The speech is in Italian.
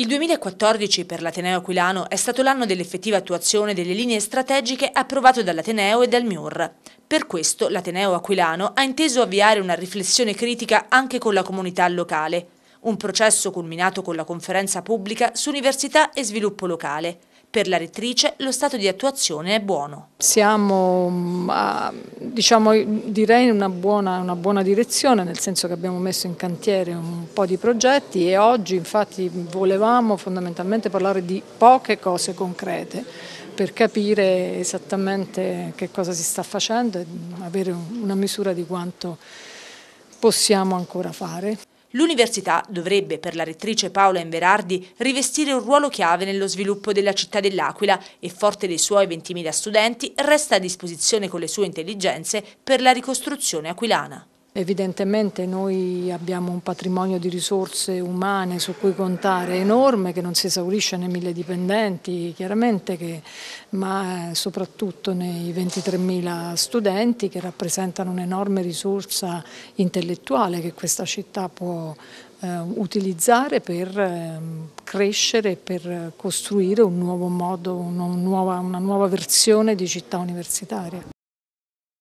Il 2014 per l'Ateneo Aquilano è stato l'anno dell'effettiva attuazione delle linee strategiche approvate dall'Ateneo e dal MIUR. Per questo l'Ateneo Aquilano ha inteso avviare una riflessione critica anche con la comunità locale, un processo culminato con la conferenza pubblica su università e sviluppo locale. Per la rettrice lo stato di attuazione è buono. Siamo, mm, a, diciamo, direi in una buona, una buona direzione, nel senso che abbiamo messo in cantiere un po' di progetti e oggi infatti volevamo fondamentalmente parlare di poche cose concrete per capire esattamente che cosa si sta facendo e avere una misura di quanto possiamo ancora fare. L'università dovrebbe, per la rettrice Paola Inverardi, rivestire un ruolo chiave nello sviluppo della città dell'Aquila e, forte dei suoi 20.000 studenti, resta a disposizione con le sue intelligenze per la ricostruzione aquilana. Evidentemente noi abbiamo un patrimonio di risorse umane su cui contare enorme che non si esaurisce nei mille dipendenti, chiaramente, che, ma eh, soprattutto nei 23.000 studenti che rappresentano un'enorme risorsa intellettuale che questa città può eh, utilizzare per eh, crescere, per costruire un nuovo modo, una nuova, una nuova versione di città universitaria.